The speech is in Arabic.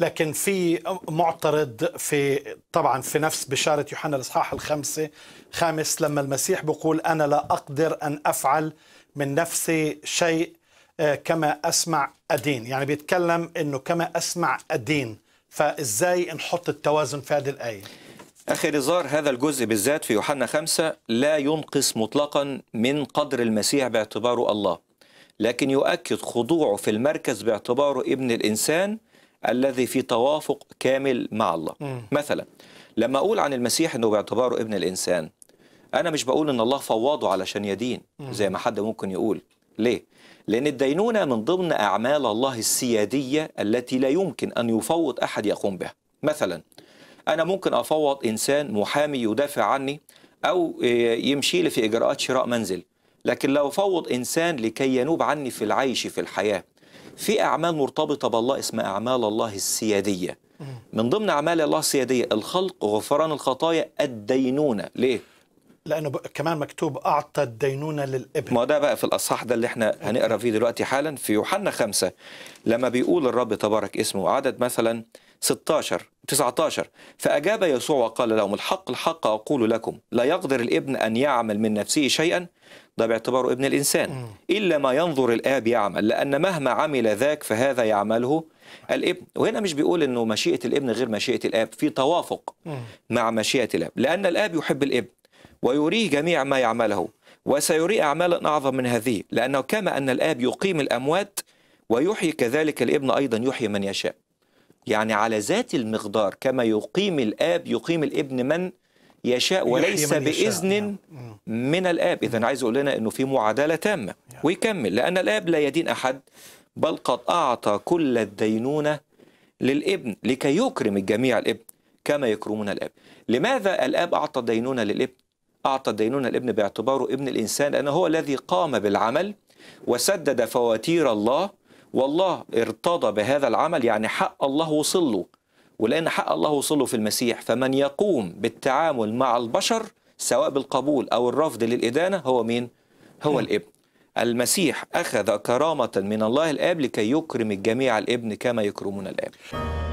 لكن في معترض في طبعا في نفس بشارة يوحنا الإصحاح الخمسة خامس لما المسيح بيقول أنا لا أقدر أن أفعل من نفسي شيء آه، كما أسمع أدين يعني بيتكلم أنه كما أسمع أدين فإزاي نحط التوازن في هذه الآية أخي نزار هذا الجزء بالذات في يوحنا خمسة لا ينقص مطلقا من قدر المسيح باعتباره الله لكن يؤكد خضوعه في المركز باعتباره ابن الإنسان الذي في توافق كامل مع الله م. مثلا لما أقول عن المسيح أنه باعتباره ابن الإنسان أنا مش بقول أن الله فوضه علشان يدين م. زي ما حد ممكن يقول ليه؟ لأن الدينونة من ضمن أعمال الله السيادية التي لا يمكن أن يفوض أحد يقوم بها مثلا أنا ممكن أفوض إنسان محامي يدافع عني أو آه، يمشي لي في إجراءات شراء منزل لكن لو فوض إنسان لكي ينوب عني في العيش في الحياة في أعمال مرتبطة بالله اسمها أعمال الله السيادية من ضمن أعمال الله السيادية الخلق غفران الخطايا الدينونة ليه؟ لانه كمان مكتوب اعطى الدينونه للابن ما ده بقى في الاصحاح ده اللي احنا هنقرا فيه دلوقتي حالا في يوحنا خمسة لما بيقول الرب تبارك اسمه عدد مثلا 16 19 فأجاب يسوع وقال لهم الحق الحق أقول لكم لا يقدر الابن أن يعمل من نفسه شيئا ده باعتباره ابن الإنسان إلا ما ينظر الآب يعمل لأن مهما عمل ذاك فهذا يعمله الابن وهنا مش بيقول أنه مشيئة الابن غير مشيئة الآب في توافق مع مشيئة الآب لأن الآب يحب الابن ويريه جميع ما يعمله وسيري أعمالا أعظم من هذه لأنه كما أن الآب يقيم الأموات ويحيي كذلك الابن أيضا يحيي من يشاء يعني على ذات المقدار كما يقيم الآب يقيم الابن من يشاء وليس من يشاء. بإذن نعم. من الآب إذا عايز أقول لنا أنه في معادلة تامة نعم. ويكمل لأن الآب لا يدين أحد بل قد أعطى كل الدينونة للابن لكي يكرم الجميع الابن كما يكرمون الاب لماذا الاب اعطى دينونه للابن اعطى دينونه للابن باعتباره ابن الانسان لانه هو الذي قام بالعمل وسدد فواتير الله والله ارتضى بهذا العمل يعني حق الله وصل له ولأن حق الله وصله في المسيح فمن يقوم بالتعامل مع البشر سواء بالقبول أو الرفض للإدانة هو مين؟ هو نعم. الابن المسيح أخذ كرامة من الله الآب لكي يكرم الجميع الابن كما يكرمون الآب